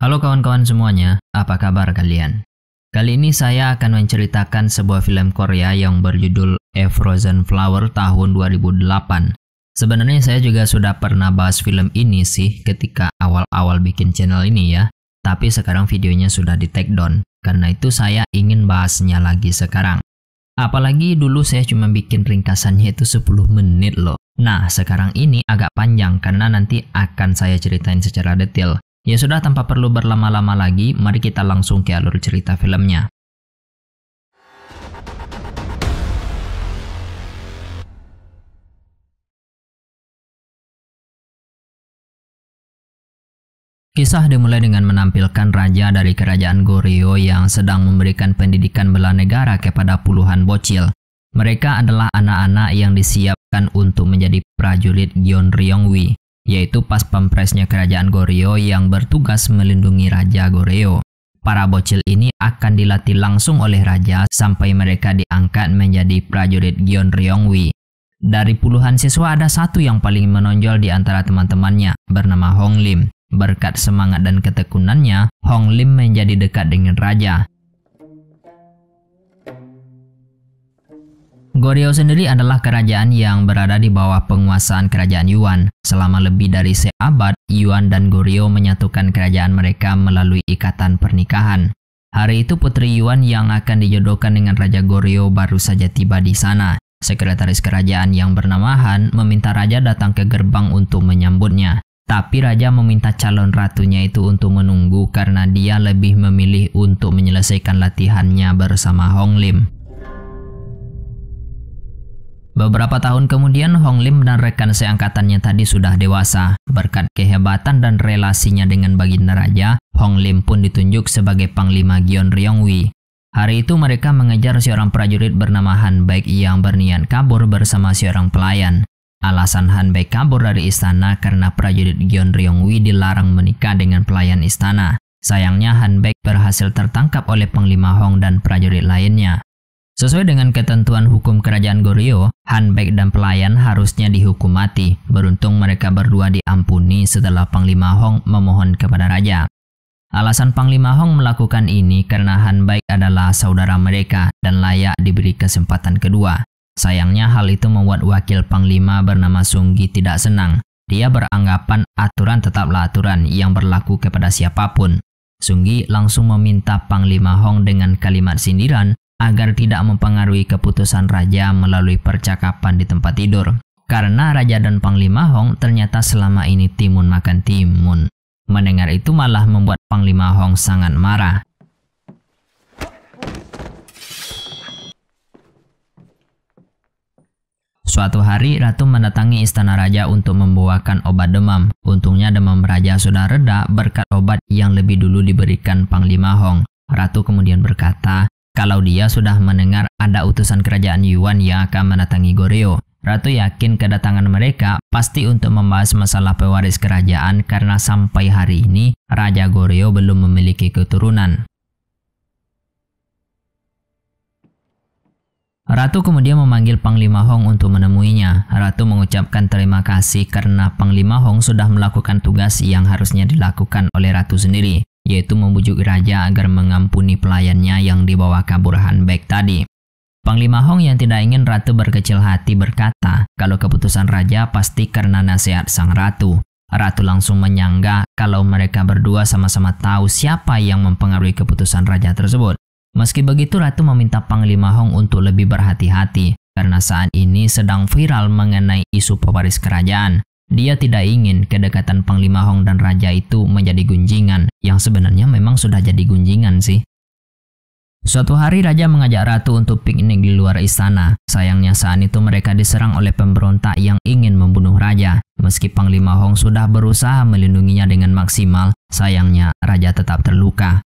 Halo kawan-kawan semuanya, apa kabar kalian? Kali ini saya akan menceritakan sebuah film Korea yang berjudul A Frozen Flower tahun 2008. Sebenarnya saya juga sudah pernah bahas film ini sih ketika awal-awal bikin channel ini ya, tapi sekarang videonya sudah di take down. Karena itu saya ingin bahasnya lagi sekarang. Apalagi dulu saya cuma bikin ringkasannya itu 10 menit loh. Nah, sekarang ini agak panjang karena nanti akan saya ceritain secara detail. Ya sudah tanpa perlu berlama-lama lagi, mari kita langsung ke alur cerita filmnya. Kisah dimulai dengan menampilkan raja dari kerajaan Goryeo yang sedang memberikan pendidikan bela negara kepada puluhan bocil. Mereka adalah anak-anak yang disiapkan untuk menjadi prajurit Gyeongryongwi yaitu pas pempresnya kerajaan Goryeo yang bertugas melindungi Raja Goryeo. Para bocil ini akan dilatih langsung oleh raja sampai mereka diangkat menjadi prajurit Gion Ryongwi. Dari puluhan siswa ada satu yang paling menonjol di antara teman-temannya, bernama Hong Lim. Berkat semangat dan ketekunannya, Hong Lim menjadi dekat dengan raja. Goryeo sendiri adalah kerajaan yang berada di bawah penguasaan kerajaan Yuan. Selama lebih dari seabad, Yuan dan Goryeo menyatukan kerajaan mereka melalui ikatan pernikahan. Hari itu Putri Yuan yang akan dijodohkan dengan Raja Goryeo baru saja tiba di sana. Sekretaris kerajaan yang bernama Han meminta Raja datang ke gerbang untuk menyambutnya. Tapi Raja meminta calon ratunya itu untuk menunggu karena dia lebih memilih untuk menyelesaikan latihannya bersama Hong Lim. Beberapa tahun kemudian, Hong Lim dan rekan seangkatannya tadi sudah dewasa. Berkat kehebatan dan relasinya dengan Baginda Raja, Hong Lim pun ditunjuk sebagai Panglima Gion Ryongwi. Hari itu mereka mengejar seorang prajurit bernama Han Baik yang berniat kabur bersama seorang pelayan. Alasan Han Baik kabur dari istana karena prajurit Gion Ryongwi dilarang menikah dengan pelayan istana. Sayangnya Han Baik berhasil tertangkap oleh Panglima Hong dan prajurit lainnya. Sesuai dengan ketentuan hukum kerajaan Goryeo, Hanbek dan pelayan harusnya dihukum mati. Beruntung mereka berdua diampuni setelah Panglima Hong memohon kepada raja. Alasan Panglima Hong melakukan ini karena Han adalah saudara mereka dan layak diberi kesempatan kedua. Sayangnya hal itu membuat wakil Panglima bernama Sunggi tidak senang. Dia beranggapan aturan tetaplah aturan yang berlaku kepada siapapun. Sunggi langsung meminta Panglima Hong dengan kalimat sindiran agar tidak mempengaruhi keputusan raja melalui percakapan di tempat tidur. Karena raja dan Panglima Hong ternyata selama ini timun makan timun. Mendengar itu malah membuat Panglima Hong sangat marah. Suatu hari, Ratu mendatangi istana raja untuk membawakan obat demam. Untungnya demam raja sudah reda berkat obat yang lebih dulu diberikan Panglima Hong. Ratu kemudian berkata, kalau dia sudah mendengar ada utusan kerajaan Yuan yang akan mendatangi Goryeo, Ratu yakin kedatangan mereka pasti untuk membahas masalah pewaris kerajaan karena sampai hari ini Raja Goryeo belum memiliki keturunan. Ratu kemudian memanggil Panglima Hong untuk menemuinya. Ratu mengucapkan terima kasih karena Panglima Hong sudah melakukan tugas yang harusnya dilakukan oleh Ratu sendiri yaitu membujuk raja agar mengampuni pelayannya yang dibawa kabur Hanbek tadi. Panglima Hong yang tidak ingin ratu berkecil hati berkata kalau keputusan raja pasti karena nasihat sang ratu. Ratu langsung menyangga kalau mereka berdua sama-sama tahu siapa yang mempengaruhi keputusan raja tersebut. Meski begitu ratu meminta Panglima Hong untuk lebih berhati-hati karena saat ini sedang viral mengenai isu pewaris kerajaan. Dia tidak ingin kedekatan Panglima Hong dan Raja itu menjadi gunjingan, yang sebenarnya memang sudah jadi gunjingan sih. Suatu hari Raja mengajak Ratu untuk piknik di luar istana. Sayangnya saat itu mereka diserang oleh pemberontak yang ingin membunuh Raja. Meski Panglima Hong sudah berusaha melindunginya dengan maksimal, sayangnya Raja tetap terluka.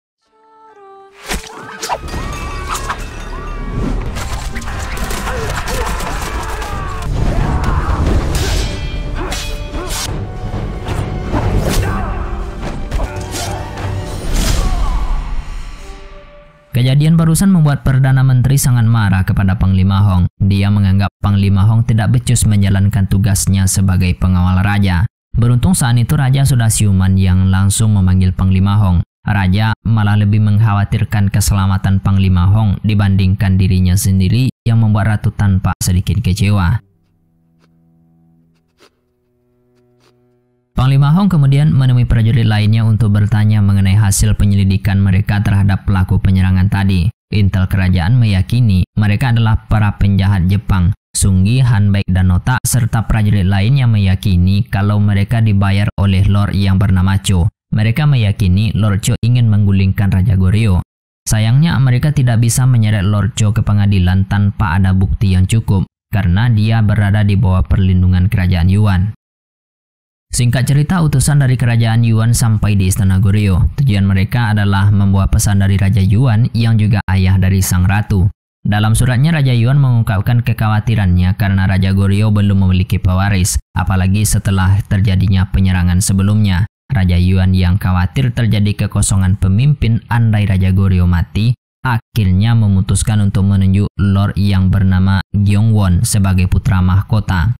barusan membuat Perdana Menteri sangat marah kepada Panglima Hong. Dia menganggap Panglima Hong tidak becus menjalankan tugasnya sebagai pengawal raja. Beruntung saat itu raja sudah siuman yang langsung memanggil Panglima Hong. Raja malah lebih mengkhawatirkan keselamatan Panglima Hong dibandingkan dirinya sendiri yang membuat Ratu tanpa sedikit kecewa. Panglima Hong kemudian menemui prajurit lainnya untuk bertanya mengenai hasil penyelidikan mereka terhadap pelaku penyerangan tadi. Intel kerajaan meyakini mereka adalah para penjahat Jepang, Sunggi, Hanbaik, dan Nota, serta prajurit lain yang meyakini kalau mereka dibayar oleh Lord yang bernama Cho. Mereka meyakini Lord Cho ingin menggulingkan Raja Goryeo. Sayangnya mereka tidak bisa menyeret Lord Cho ke pengadilan tanpa ada bukti yang cukup, karena dia berada di bawah perlindungan kerajaan Yuan. Singkat cerita, utusan dari kerajaan Yuan sampai di Istana Goryeo. Tujuan mereka adalah membawa pesan dari Raja Yuan yang juga ayah dari Sang Ratu. Dalam suratnya, Raja Yuan mengungkapkan kekhawatirannya karena Raja Goryeo belum memiliki pewaris, apalagi setelah terjadinya penyerangan sebelumnya. Raja Yuan yang khawatir terjadi kekosongan pemimpin andai Raja Goryeo mati, akhirnya memutuskan untuk menunjuk Lord yang bernama Gyeongwon sebagai putra mahkota.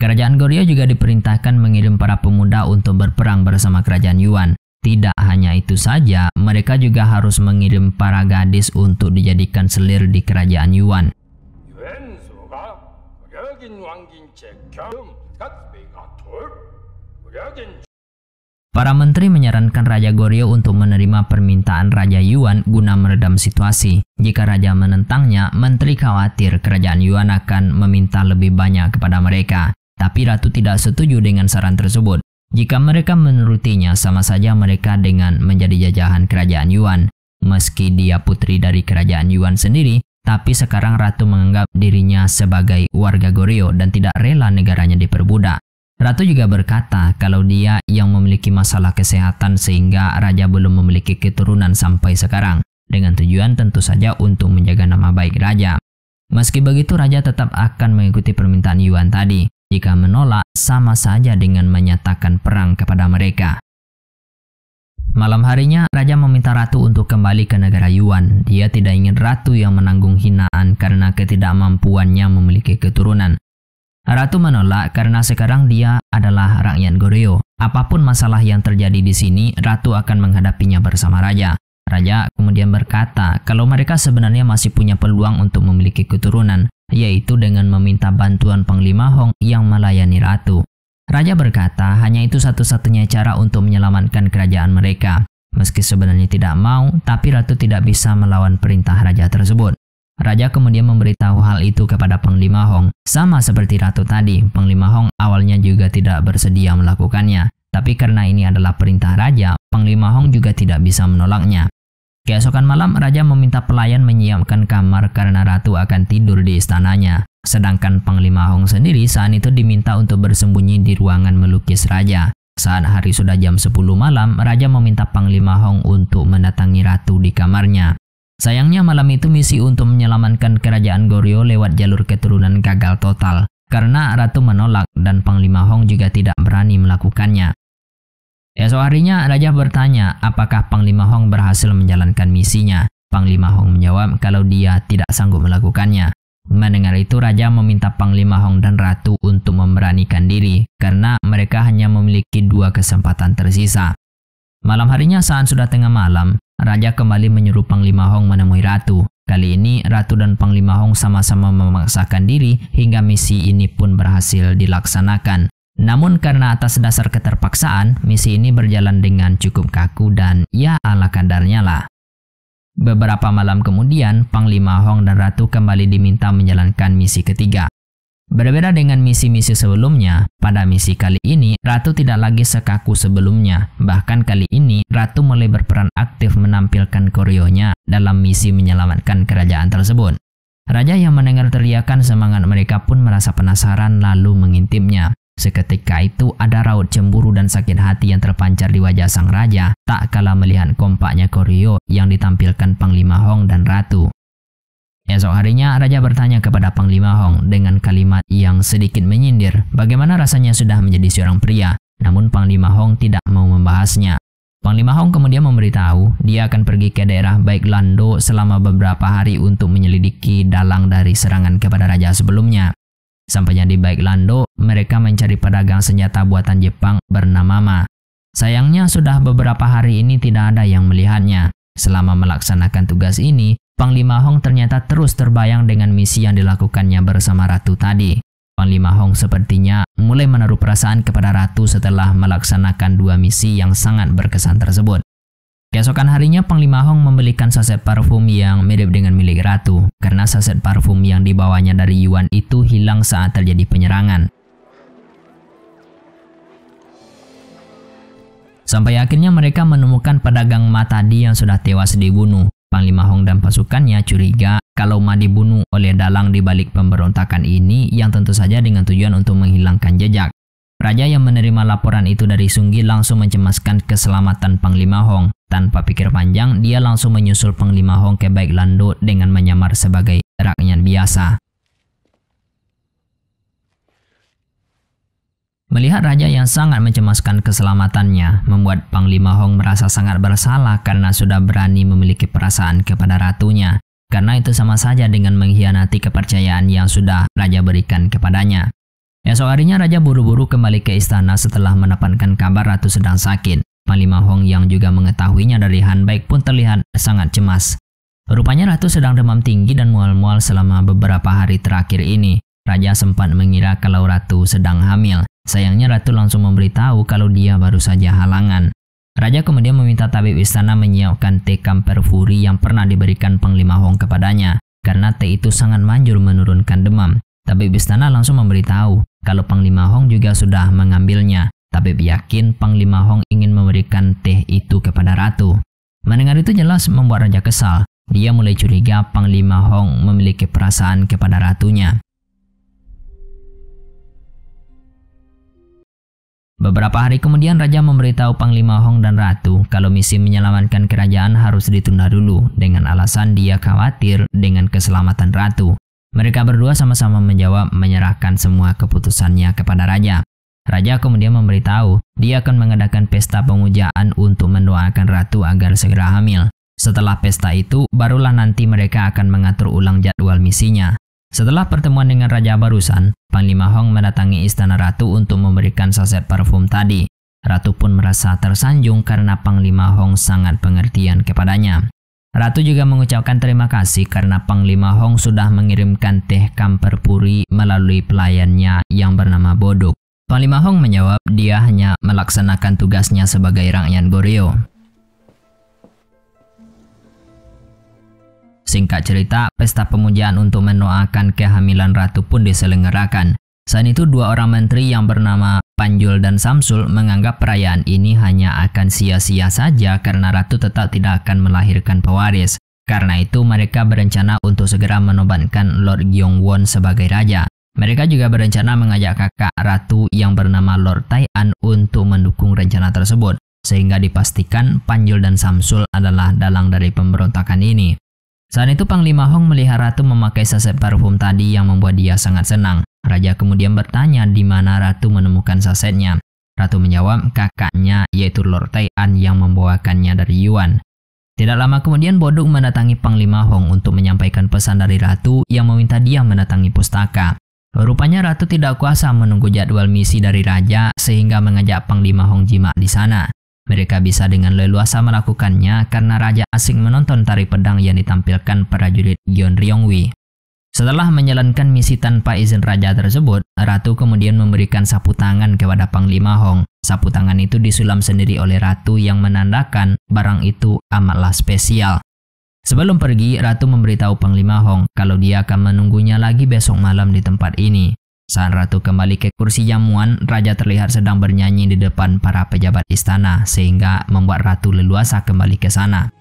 Kerajaan Goryeo juga diperintahkan mengirim para pemuda untuk berperang bersama kerajaan Yuan. Tidak hanya itu saja, mereka juga harus mengirim para gadis untuk dijadikan selir di kerajaan Yuan. Para menteri menyarankan Raja Goryeo untuk menerima permintaan Raja Yuan guna meredam situasi. Jika Raja menentangnya, menteri khawatir kerajaan Yuan akan meminta lebih banyak kepada mereka. Tapi ratu tidak setuju dengan saran tersebut. Jika mereka menurutinya sama saja mereka dengan menjadi jajahan kerajaan Yuan. Meski dia putri dari kerajaan Yuan sendiri, tapi sekarang ratu menganggap dirinya sebagai warga Goryeo dan tidak rela negaranya diperbudak. Ratu juga berkata kalau dia yang memiliki masalah kesehatan sehingga raja belum memiliki keturunan sampai sekarang, dengan tujuan tentu saja untuk menjaga nama baik raja. Meski begitu raja tetap akan mengikuti permintaan Yuan tadi. Jika menolak, sama saja dengan menyatakan perang kepada mereka. Malam harinya, Raja meminta Ratu untuk kembali ke negara Yuan. Dia tidak ingin Ratu yang menanggung hinaan karena ketidakmampuannya memiliki keturunan. Ratu menolak karena sekarang dia adalah rakyat Goryeo. Apapun masalah yang terjadi di sini, Ratu akan menghadapinya bersama Raja. Raja kemudian berkata kalau mereka sebenarnya masih punya peluang untuk memiliki keturunan yaitu dengan meminta bantuan Panglima Hong yang melayani ratu. Raja berkata hanya itu satu-satunya cara untuk menyelamatkan kerajaan mereka. Meski sebenarnya tidak mau, tapi ratu tidak bisa melawan perintah raja tersebut. Raja kemudian memberitahu hal itu kepada Panglima Hong. Sama seperti ratu tadi, Panglima Hong awalnya juga tidak bersedia melakukannya. Tapi karena ini adalah perintah raja, Panglima Hong juga tidak bisa menolaknya. Keesokan malam, raja meminta pelayan menyiapkan kamar karena ratu akan tidur di istananya. Sedangkan Panglima Hong sendiri saat itu diminta untuk bersembunyi di ruangan melukis raja. Saat hari sudah jam 10 malam, raja meminta Panglima Hong untuk mendatangi ratu di kamarnya. Sayangnya malam itu misi untuk menyelamatkan kerajaan Goryeo lewat jalur keturunan gagal total karena ratu menolak dan Panglima Hong juga tidak berani melakukannya. Esok harinya Raja bertanya apakah Panglima Hong berhasil menjalankan misinya. Panglima Hong menjawab kalau dia tidak sanggup melakukannya. Mendengar itu Raja meminta Panglima Hong dan Ratu untuk memberanikan diri karena mereka hanya memiliki dua kesempatan tersisa. Malam harinya saat sudah tengah malam, Raja kembali menyuruh Panglima Hong menemui Ratu. Kali ini Ratu dan Panglima Hong sama-sama memaksakan diri hingga misi ini pun berhasil dilaksanakan. Namun karena atas dasar keterpaksaan, misi ini berjalan dengan cukup kaku dan ya ala kadarnya lah. Beberapa malam kemudian, Panglima Hong dan Ratu kembali diminta menjalankan misi ketiga. Berbeda dengan misi-misi sebelumnya, pada misi kali ini Ratu tidak lagi sekaku sebelumnya. Bahkan kali ini Ratu mulai berperan aktif menampilkan koreonya dalam misi menyelamatkan kerajaan tersebut. Raja yang mendengar teriakan semangat mereka pun merasa penasaran lalu mengintipnya. Seketika itu ada raut cemburu dan sakit hati yang terpancar di wajah sang raja tak kalah melihat kompaknya Koryo yang ditampilkan Panglima Hong dan Ratu. Esok harinya raja bertanya kepada Panglima Hong dengan kalimat yang sedikit menyindir bagaimana rasanya sudah menjadi seorang pria namun Panglima Hong tidak mau membahasnya. Panglima Hong kemudian memberitahu dia akan pergi ke daerah Baik Lando selama beberapa hari untuk menyelidiki dalang dari serangan kepada raja sebelumnya. Sampainya di Baiklando, mereka mencari pedagang senjata buatan Jepang bernama Ma. Sayangnya sudah beberapa hari ini tidak ada yang melihatnya. Selama melaksanakan tugas ini, Panglima Hong ternyata terus terbayang dengan misi yang dilakukannya bersama Ratu tadi. Panglima Hong sepertinya mulai menaruh perasaan kepada Ratu setelah melaksanakan dua misi yang sangat berkesan tersebut. Keesokan harinya, Panglima Hong membelikan saset parfum yang mirip dengan milik ratu, karena saset parfum yang dibawanya dari Yuan itu hilang saat terjadi penyerangan. Sampai akhirnya mereka menemukan pedagang Matadi yang sudah tewas dibunuh. Panglima Hong dan pasukannya curiga kalau Ma dibunuh oleh dalang di balik pemberontakan ini yang tentu saja dengan tujuan untuk menghilangkan jejak. Raja yang menerima laporan itu dari Sunggi langsung mencemaskan keselamatan Panglima Hong. Tanpa pikir panjang, dia langsung menyusul Panglima Hong ke Baik Lando dengan menyamar sebagai rakyat biasa. Melihat raja yang sangat mencemaskan keselamatannya, membuat Panglima Hong merasa sangat bersalah karena sudah berani memiliki perasaan kepada ratunya. Karena itu sama saja dengan mengkhianati kepercayaan yang sudah raja berikan kepadanya. Esok harinya Raja buru-buru kembali ke istana setelah mendapatkan kabar Ratu sedang sakit. Panglima Hong yang juga mengetahuinya dari Han Baik pun terlihat sangat cemas. Rupanya Ratu sedang demam tinggi dan mual-mual selama beberapa hari terakhir ini. Raja sempat mengira kalau Ratu sedang hamil. Sayangnya Ratu langsung memberitahu kalau dia baru saja halangan. Raja kemudian meminta tabib istana menyiapkan teh kamperfuri yang pernah diberikan Panglima Hong kepadanya. Karena teh itu sangat manjur menurunkan demam. Tabib istana langsung memberitahu kalau Panglima Hong juga sudah mengambilnya. Tabib yakin Panglima Hong ingin memberikan teh itu kepada ratu. Mendengar itu jelas membuat raja kesal. Dia mulai curiga Panglima Hong memiliki perasaan kepada ratunya. Beberapa hari kemudian Raja memberitahu Panglima Hong dan Ratu kalau misi menyelamatkan kerajaan harus ditunda dulu dengan alasan dia khawatir dengan keselamatan Ratu. Mereka berdua sama-sama menjawab menyerahkan semua keputusannya kepada raja. Raja kemudian memberitahu dia akan mengadakan pesta pemujaan untuk mendoakan ratu agar segera hamil. Setelah pesta itu, barulah nanti mereka akan mengatur ulang jadwal misinya. Setelah pertemuan dengan Raja Barusan, Panglima Hong mendatangi istana ratu untuk memberikan saset parfum tadi. Ratu pun merasa tersanjung karena Panglima Hong sangat pengertian kepadanya. Ratu juga mengucapkan terima kasih karena Panglima Hong sudah mengirimkan teh kamper puri melalui pelayannya yang bernama Boduk. Panglima Hong menjawab dia hanya melaksanakan tugasnya sebagai rakyat Goryeo. Singkat cerita, pesta pemujaan untuk mendoakan kehamilan ratu pun diselenggarakan. Saat itu dua orang menteri yang bernama Panjul dan Samsul menganggap perayaan ini hanya akan sia-sia saja karena ratu tetap tidak akan melahirkan pewaris. Karena itu mereka berencana untuk segera menobatkan Lord Gyeongwon sebagai raja. Mereka juga berencana mengajak kakak ratu yang bernama Lord Tai'an untuk mendukung rencana tersebut. Sehingga dipastikan Panjul dan Samsul adalah dalang dari pemberontakan ini. Saat itu Panglima Hong melihat ratu memakai saset parfum tadi yang membuat dia sangat senang. Raja kemudian bertanya di mana ratu menemukan sasetnya. Ratu menjawab kakaknya yaitu Lord Tai'an yang membawakannya dari Yuan. Tidak lama kemudian Boduk mendatangi Panglima Hong untuk menyampaikan pesan dari Ratu yang meminta dia mendatangi pustaka. Rupanya Ratu tidak kuasa menunggu jadwal misi dari Raja sehingga mengajak Panglima Hong Jima di sana. Mereka bisa dengan leluasa melakukannya karena Raja asing menonton tari pedang yang ditampilkan para jurid Gion Ryongwi. Setelah menjalankan misi tanpa izin raja tersebut, ratu kemudian memberikan sapu tangan kepada Panglima Hong. Sapu tangan itu disulam sendiri oleh ratu yang menandakan barang itu amatlah spesial. Sebelum pergi, ratu memberitahu Panglima Hong kalau dia akan menunggunya lagi besok malam di tempat ini. Saat ratu kembali ke kursi jamuan, raja terlihat sedang bernyanyi di depan para pejabat istana sehingga membuat ratu leluasa kembali ke sana.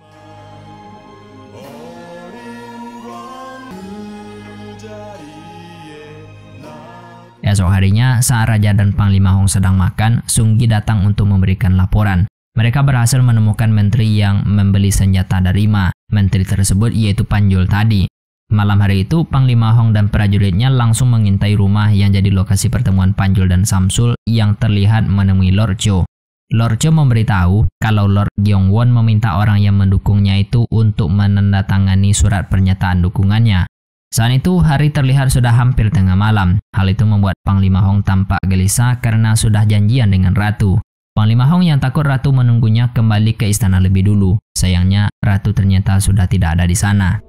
Esok harinya, saat Raja dan Panglima Hong sedang makan, Sunggi datang untuk memberikan laporan. Mereka berhasil menemukan menteri yang membeli senjata dari Ma. Menteri tersebut yaitu Panjul tadi. Malam hari itu, Panglima Hong dan prajuritnya langsung mengintai rumah yang jadi lokasi pertemuan Panjul dan Samsul yang terlihat menemui Lord Cho. Lord Cho memberitahu kalau Lord Gyeongwon meminta orang yang mendukungnya itu untuk menandatangani surat pernyataan dukungannya. Saat itu hari terlihat sudah hampir tengah malam. Hal itu membuat Panglima Hong tampak gelisah karena sudah janjian dengan Ratu. Panglima Hong yang takut Ratu menunggunya kembali ke istana lebih dulu. Sayangnya Ratu ternyata sudah tidak ada di sana.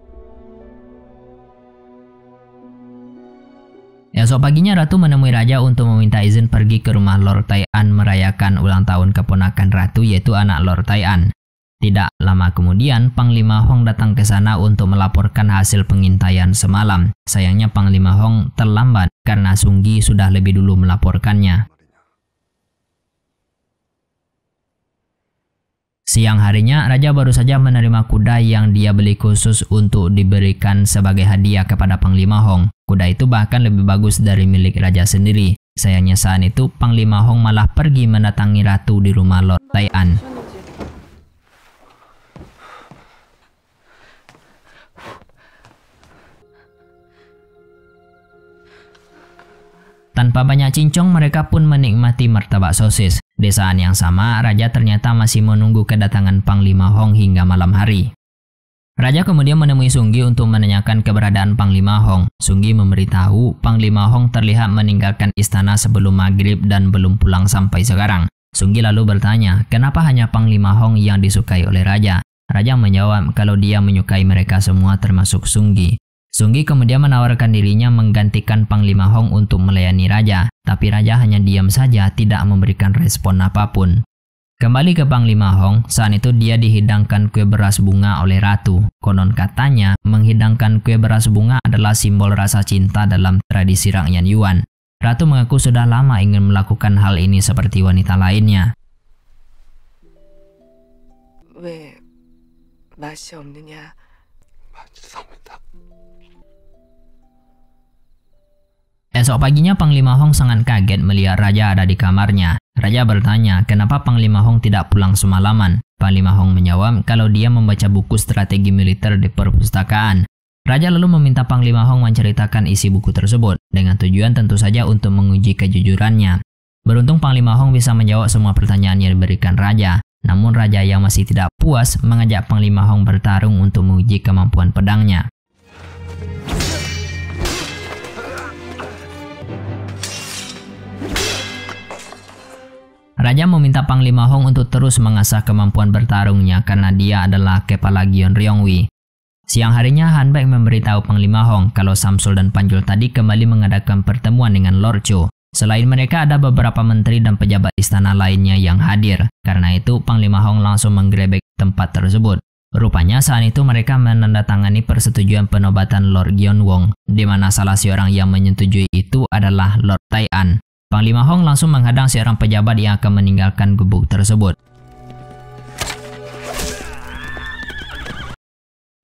Esok paginya Ratu menemui Raja untuk meminta izin pergi ke rumah Lord Tai'an merayakan ulang tahun keponakan Ratu yaitu anak Lord Tai'an. Tidak lama kemudian, Panglima Hong datang ke sana untuk melaporkan hasil pengintaian semalam. Sayangnya Panglima Hong terlambat karena Sunggi sudah lebih dulu melaporkannya. Siang harinya, Raja baru saja menerima kuda yang dia beli khusus untuk diberikan sebagai hadiah kepada Panglima Hong. Kuda itu bahkan lebih bagus dari milik Raja sendiri. Sayangnya saat itu, Panglima Hong malah pergi mendatangi Ratu di rumah Lord Tai'an. Tanpa banyak cincong, mereka pun menikmati martabak sosis. Di saat yang sama, raja ternyata masih menunggu kedatangan Panglima Hong hingga malam hari. Raja kemudian menemui Sunggi untuk menanyakan keberadaan Panglima Hong. Sunggi memberitahu Panglima Hong terlihat meninggalkan istana sebelum maghrib dan belum pulang sampai sekarang. Sunggi lalu bertanya, kenapa hanya Panglima Hong yang disukai oleh Raja? Raja menjawab kalau dia menyukai mereka semua termasuk Sunggi. Sunggi kemudian menawarkan dirinya menggantikan Panglima Hong untuk melayani raja, tapi raja hanya diam saja tidak memberikan respon apapun. Kembali ke Panglima Hong, saat itu dia dihidangkan kue beras bunga oleh ratu. Konon katanya, menghidangkan kue beras bunga adalah simbol rasa cinta dalam tradisi rakyat Yuan. Ratu mengaku sudah lama ingin melakukan hal ini seperti wanita lainnya. masih 맛이 없느냐? 맛이 tak. Esok paginya Panglima Hong sangat kaget melihat Raja ada di kamarnya. Raja bertanya kenapa Panglima Hong tidak pulang semalaman. Panglima Hong menjawab kalau dia membaca buku strategi militer di perpustakaan. Raja lalu meminta Panglima Hong menceritakan isi buku tersebut, dengan tujuan tentu saja untuk menguji kejujurannya. Beruntung Panglima Hong bisa menjawab semua pertanyaan yang diberikan Raja. Namun Raja yang masih tidak puas mengajak Panglima Hong bertarung untuk menguji kemampuan pedangnya. Raja meminta Panglima Hong untuk terus mengasah kemampuan bertarungnya karena dia adalah kepala Gion Ryongwi. Siang harinya Han Baek memberitahu Panglima Hong kalau Samsul dan Panjul tadi kembali mengadakan pertemuan dengan Lord Cho. Selain mereka ada beberapa menteri dan pejabat istana lainnya yang hadir. Karena itu Panglima Hong langsung menggerebek tempat tersebut. Rupanya saat itu mereka menandatangani persetujuan penobatan Lord Gion Wong, di mana salah seorang yang menyetujui itu adalah Lord Tai An. Panglima Hong langsung menghadang seorang pejabat yang akan meninggalkan gubuk tersebut.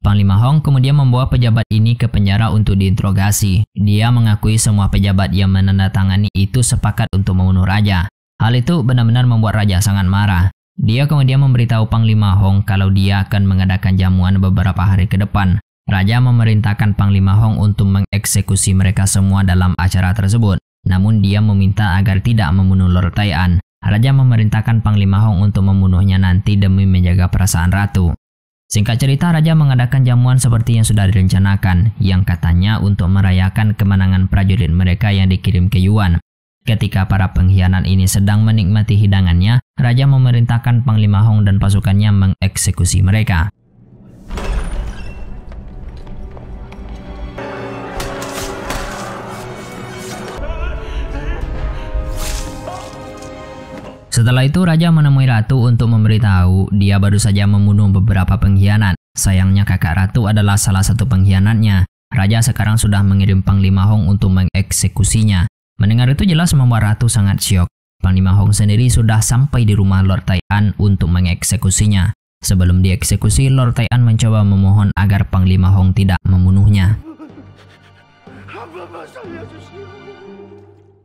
Panglima Hong kemudian membawa pejabat ini ke penjara untuk diinterogasi. Dia mengakui semua pejabat yang menandatangani itu sepakat untuk membunuh raja. Hal itu benar-benar membuat raja sangat marah. Dia kemudian memberitahu Panglima Hong kalau dia akan mengadakan jamuan beberapa hari ke depan. Raja memerintahkan Panglima Hong untuk mengeksekusi mereka semua dalam acara tersebut. Namun dia meminta agar tidak membunuh Lord Tai'an. Raja memerintahkan Panglima Hong untuk membunuhnya nanti demi menjaga perasaan ratu. Singkat cerita, Raja mengadakan jamuan seperti yang sudah direncanakan, yang katanya untuk merayakan kemenangan prajurit mereka yang dikirim ke Yuan. Ketika para pengkhianat ini sedang menikmati hidangannya, Raja memerintahkan Panglima Hong dan pasukannya mengeksekusi mereka. Setelah itu raja menemui ratu untuk memberitahu dia baru saja membunuh beberapa pengkhianat. Sayangnya kakak ratu adalah salah satu pengkhianatnya. Raja sekarang sudah mengirim Panglima Hong untuk mengeksekusinya. Mendengar itu jelas membuat ratu sangat syok. Panglima Hong sendiri sudah sampai di rumah Lord Tai'an untuk mengeksekusinya. Sebelum dieksekusi, Lord Tai'an mencoba memohon agar Panglima Hong tidak membunuhnya.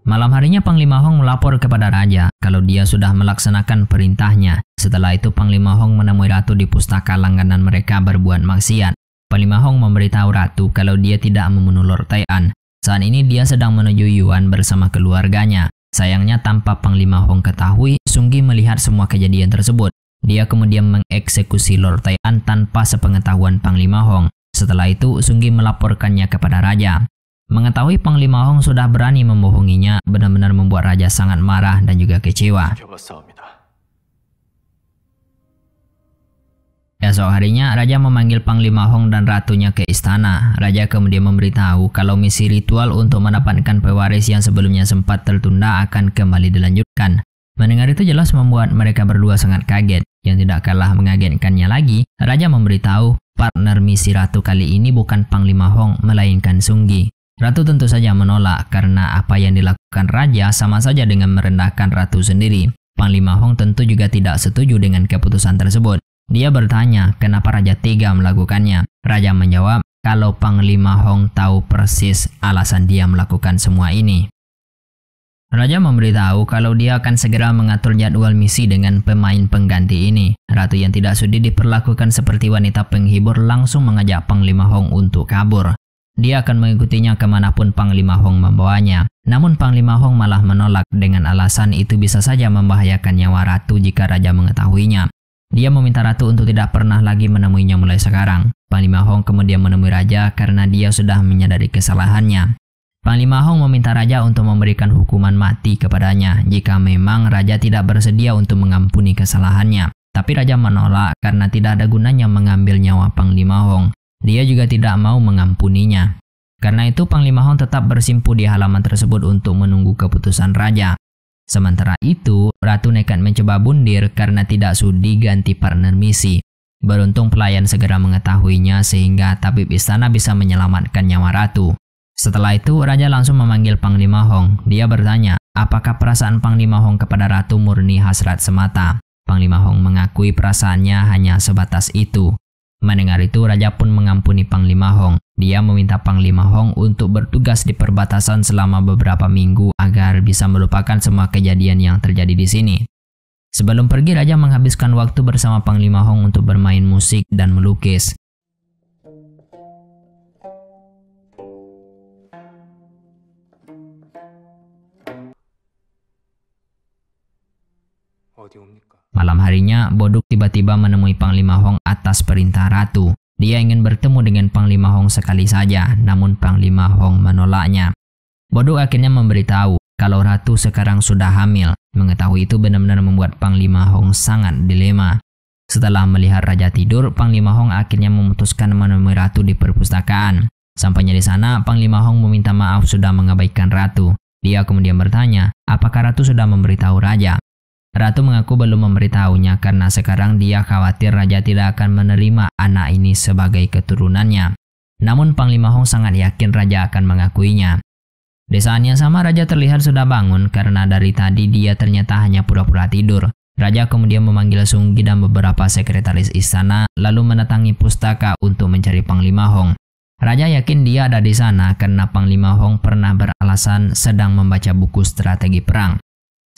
Malam harinya Panglima Hong melapor kepada raja kalau dia sudah melaksanakan perintahnya. Setelah itu Panglima Hong menemui ratu di pustaka langganan mereka berbuat maksiat. Panglima Hong memberitahu ratu kalau dia tidak membunuh Lord Tai'an. Saat ini dia sedang menuju Yuan bersama keluarganya. Sayangnya tanpa Panglima Hong ketahui, Sunggi melihat semua kejadian tersebut. Dia kemudian mengeksekusi Lord Tai'an tanpa sepengetahuan Panglima Hong. Setelah itu, Sunggi melaporkannya kepada raja. Mengetahui Panglima Hong sudah berani membohonginya benar-benar membuat raja sangat marah dan juga kecewa. Esok harinya, Raja memanggil Panglima Hong dan ratunya ke istana. Raja kemudian memberitahu kalau misi ritual untuk mendapatkan pewaris yang sebelumnya sempat tertunda akan kembali dilanjutkan. Mendengar itu jelas membuat mereka berdua sangat kaget. Yang tidak kalah mengagetkannya lagi, Raja memberitahu partner misi ratu kali ini bukan Panglima Hong, melainkan Sunggi. Ratu tentu saja menolak karena apa yang dilakukan raja sama saja dengan merendahkan ratu sendiri. Panglima Hong tentu juga tidak setuju dengan keputusan tersebut. Dia bertanya kenapa Raja Tiga melakukannya. Raja menjawab kalau Panglima Hong tahu persis alasan dia melakukan semua ini. Raja memberitahu kalau dia akan segera mengatur jadwal misi dengan pemain pengganti ini. Ratu yang tidak sudi diperlakukan seperti wanita penghibur langsung mengajak Panglima Hong untuk kabur. Dia akan mengikutinya kemanapun Panglima Hong membawanya. Namun Panglima Hong malah menolak dengan alasan itu bisa saja membahayakan nyawa ratu jika raja mengetahuinya. Dia meminta ratu untuk tidak pernah lagi menemuinya mulai sekarang. Panglima Hong kemudian menemui raja karena dia sudah menyadari kesalahannya. Panglima Hong meminta raja untuk memberikan hukuman mati kepadanya jika memang raja tidak bersedia untuk mengampuni kesalahannya. Tapi raja menolak karena tidak ada gunanya mengambil nyawa Panglima Hong. Dia juga tidak mau mengampuninya. Karena itu Panglima Hong tetap bersimpu di halaman tersebut untuk menunggu keputusan raja. Sementara itu, Ratu nekat mencoba bundir karena tidak sudi ganti partner misi. Beruntung pelayan segera mengetahuinya sehingga tabib istana bisa menyelamatkan nyawa Ratu. Setelah itu, Raja langsung memanggil Panglima Hong. Dia bertanya, apakah perasaan Panglima Hong kepada Ratu murni hasrat semata? Panglima Hong mengakui perasaannya hanya sebatas itu. Mendengar itu, Raja pun mengampuni Panglima Hong. Dia meminta Panglima Hong untuk bertugas di perbatasan selama beberapa minggu agar bisa melupakan semua kejadian yang terjadi di sini. Sebelum pergi, Raja menghabiskan waktu bersama Panglima Hong untuk bermain musik dan melukis. Malam harinya, Boduk tiba-tiba menemui Panglima Hong atas perintah ratu. Dia ingin bertemu dengan Panglima Hong sekali saja, namun Panglima Hong menolaknya. Boduk akhirnya memberitahu kalau ratu sekarang sudah hamil. Mengetahui itu benar-benar membuat Panglima Hong sangat dilema. Setelah melihat raja tidur, Panglima Hong akhirnya memutuskan menemui ratu di perpustakaan. Sampainya di sana, Panglima Hong meminta maaf sudah mengabaikan ratu. Dia kemudian bertanya, apakah ratu sudah memberitahu raja? Ratu mengaku belum memberitahunya karena sekarang dia khawatir raja tidak akan menerima anak ini sebagai keturunannya. Namun Panglima Hong sangat yakin raja akan mengakuinya. Di saat yang sama raja terlihat sudah bangun karena dari tadi dia ternyata hanya pura-pura tidur. Raja kemudian memanggil Sunggi dan beberapa sekretaris istana lalu menetangi pustaka untuk mencari Panglima Hong. Raja yakin dia ada di sana karena Panglima Hong pernah beralasan sedang membaca buku strategi perang.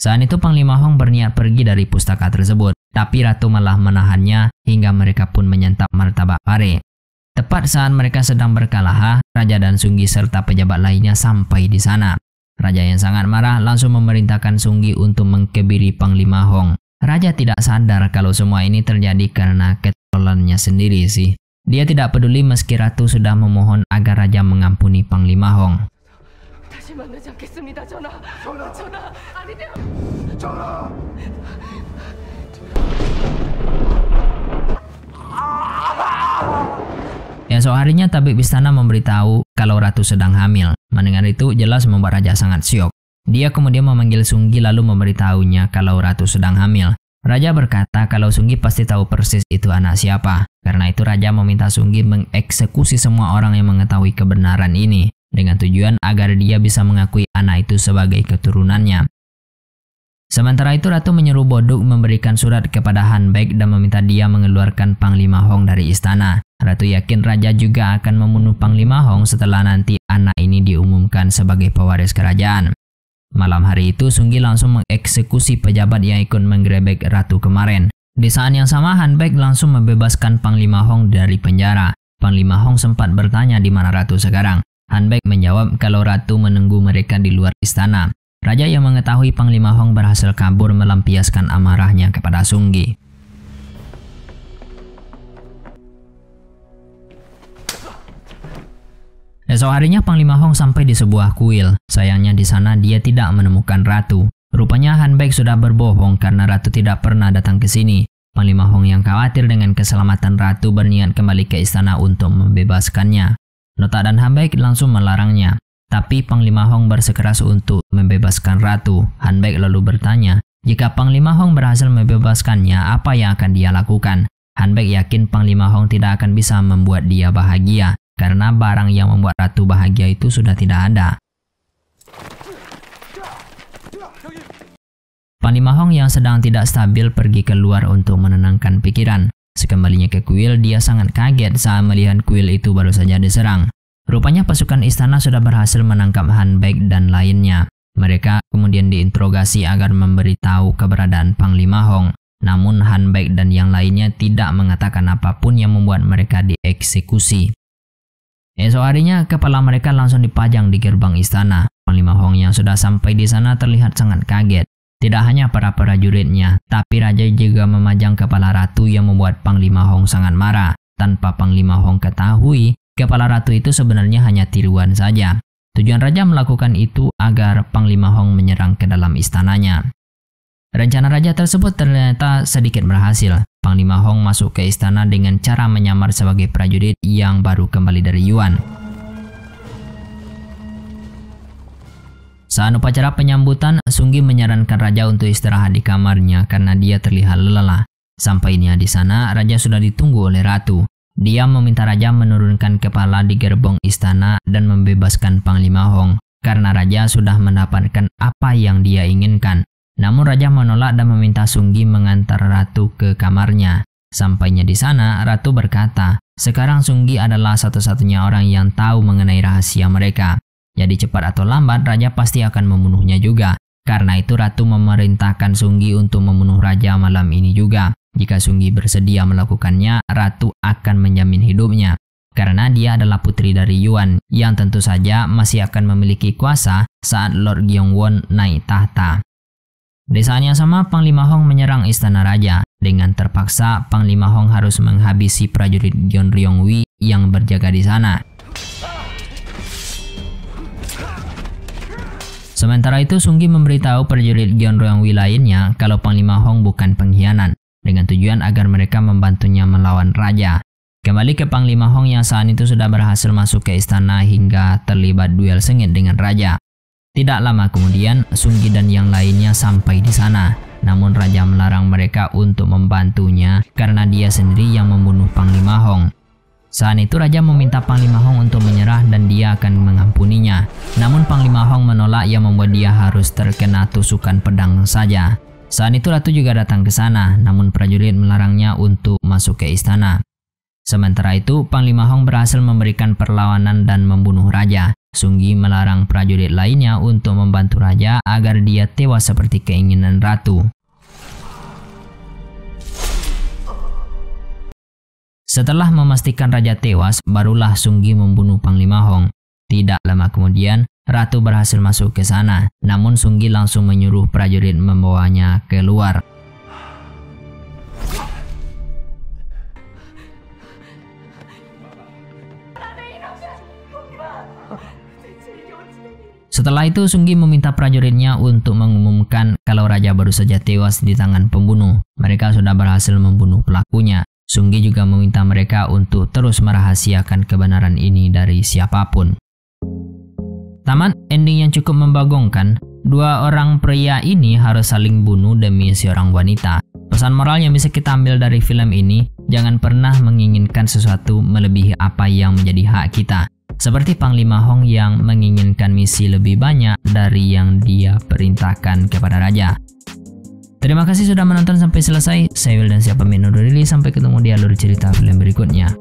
Saat itu Panglima Hong berniat pergi dari pustaka tersebut, tapi Ratu malah menahannya hingga mereka pun menyantap martabak pare. Tepat saat mereka sedang berkalaha, Raja dan Sunggi serta pejabat lainnya sampai di sana. Raja yang sangat marah langsung memerintahkan Sunggi untuk mengkebiri Panglima Hong. Raja tidak sadar kalau semua ini terjadi karena ketololannya sendiri sih. Dia tidak peduli meski Ratu sudah memohon agar Raja mengampuni Panglima Hong. 만나지 않겠습니다, 전하. 전하. 전하, 아니면 전하. Esok harinya tabib istana memberitahu kalau ratu sedang hamil. Mendengar itu jelas membuat raja sangat syok. Dia kemudian memanggil Sunggi lalu memberitahunya kalau ratu sedang hamil. Raja berkata kalau Sunggi pasti tahu persis itu anak siapa. Karena itu raja meminta Sunggi mengeksekusi semua orang yang mengetahui kebenaran ini dengan tujuan agar dia bisa mengakui anak itu sebagai keturunannya. Sementara itu Ratu menyuruh Boduk memberikan surat kepada Baek dan meminta dia mengeluarkan Panglima Hong dari istana. Ratu yakin raja juga akan membunuh Panglima Hong setelah nanti anak ini diumumkan sebagai pewaris kerajaan. Malam hari itu Sunggi langsung mengeksekusi pejabat yang ikut menggerebek Ratu kemarin. Di saat yang sama Baek langsung membebaskan Panglima Hong dari penjara. Panglima Hong sempat bertanya di mana Ratu sekarang. Hanbek menjawab kalau ratu menunggu mereka di luar istana. Raja yang mengetahui Panglima Hong berhasil kabur melampiaskan amarahnya kepada Sunggi. Esok harinya Panglima Hong sampai di sebuah kuil. Sayangnya di sana dia tidak menemukan ratu. Rupanya Hanbaik sudah berbohong karena ratu tidak pernah datang ke sini. Panglima Hong yang khawatir dengan keselamatan ratu berniat kembali ke istana untuk membebaskannya. Nota dan Hanbaik langsung melarangnya. Tapi Panglima Hong bersekeras untuk membebaskan ratu. Hanbaik lalu bertanya, jika Panglima Hong berhasil membebaskannya, apa yang akan dia lakukan? Hanbaik yakin Panglima Hong tidak akan bisa membuat dia bahagia, karena barang yang membuat ratu bahagia itu sudah tidak ada. Panglima Hong yang sedang tidak stabil pergi keluar untuk menenangkan pikiran. Sekembalinya ke kuil, dia sangat kaget saat melihat kuil itu baru saja diserang. Rupanya pasukan istana sudah berhasil menangkap Han Baek dan lainnya. Mereka kemudian diinterogasi agar memberitahu keberadaan Panglima Hong. Namun Han Baek dan yang lainnya tidak mengatakan apapun yang membuat mereka dieksekusi. Esok harinya, kepala mereka langsung dipajang di gerbang istana. Panglima Hong yang sudah sampai di sana terlihat sangat kaget. Tidak hanya para prajuritnya, tapi raja juga memajang kepala ratu yang membuat Panglima Hong sangat marah. Tanpa Panglima Hong ketahui, kepala ratu itu sebenarnya hanya tiruan saja. Tujuan raja melakukan itu agar Panglima Hong menyerang ke dalam istananya. Rencana raja tersebut ternyata sedikit berhasil. Panglima Hong masuk ke istana dengan cara menyamar sebagai prajurit yang baru kembali dari Yuan. Saat upacara penyambutan, Sunggi menyarankan raja untuk istirahat di kamarnya karena dia terlihat lelah. Sampainya di sana, raja sudah ditunggu oleh ratu. Dia meminta raja menurunkan kepala di gerbong istana dan membebaskan Panglima Hong karena raja sudah mendapatkan apa yang dia inginkan. Namun raja menolak dan meminta Sunggi mengantar ratu ke kamarnya. Sampainya di sana, ratu berkata, "Sekarang Sunggi adalah satu-satunya orang yang tahu mengenai rahasia mereka. Jadi cepat atau lambat raja pasti akan membunuhnya juga. Karena itu ratu memerintahkan Sunggi untuk membunuh raja malam ini juga. Jika Sunggi bersedia melakukannya, ratu akan menjamin hidupnya. Karena dia adalah putri dari Yuan yang tentu saja masih akan memiliki kuasa saat Lord Gyeongwon naik tahta. Di saat yang sama Panglima Hong menyerang istana raja. Dengan terpaksa, Panglima Hong harus menghabisi prajurit Gyeongryongwi yang berjaga di sana. Sementara itu, Sunggi memberitahu prajurit ruang lainnya kalau Panglima Hong bukan pengkhianat, dengan tujuan agar mereka membantunya melawan raja. Kembali ke Panglima Hong yang saat itu sudah berhasil masuk ke istana hingga terlibat duel sengit dengan raja. Tidak lama kemudian, Sunggi dan yang lainnya sampai di sana. Namun raja melarang mereka untuk membantunya karena dia sendiri yang membunuh Panglima Hong. Saat itu Raja meminta Panglima Hong untuk menyerah dan dia akan mengampuninya. Namun Panglima Hong menolak yang membuat dia harus terkena tusukan pedang saja. Saat itu Ratu juga datang ke sana, namun prajurit melarangnya untuk masuk ke istana. Sementara itu, Panglima Hong berhasil memberikan perlawanan dan membunuh Raja. Sunggi melarang prajurit lainnya untuk membantu Raja agar dia tewas seperti keinginan Ratu. Setelah memastikan raja tewas, barulah Sunggi membunuh Panglima Hong. Tidak lama kemudian, Ratu berhasil masuk ke sana, namun Sunggi langsung menyuruh prajurit membawanya keluar. Setelah itu Sunggi meminta prajuritnya untuk mengumumkan kalau raja baru saja tewas di tangan pembunuh. Mereka sudah berhasil membunuh pelakunya. Sunggi juga meminta mereka untuk terus merahasiakan kebenaran ini dari siapapun. Taman ending yang cukup membagongkan, dua orang pria ini harus saling bunuh demi seorang wanita. Pesan moral yang bisa kita ambil dari film ini, jangan pernah menginginkan sesuatu melebihi apa yang menjadi hak kita. Seperti Panglima Hong yang menginginkan misi lebih banyak dari yang dia perintahkan kepada raja. Terima kasih sudah menonton sampai selesai. Saya Wildan Siapa Minodorili. Sampai ketemu di alur cerita film berikutnya.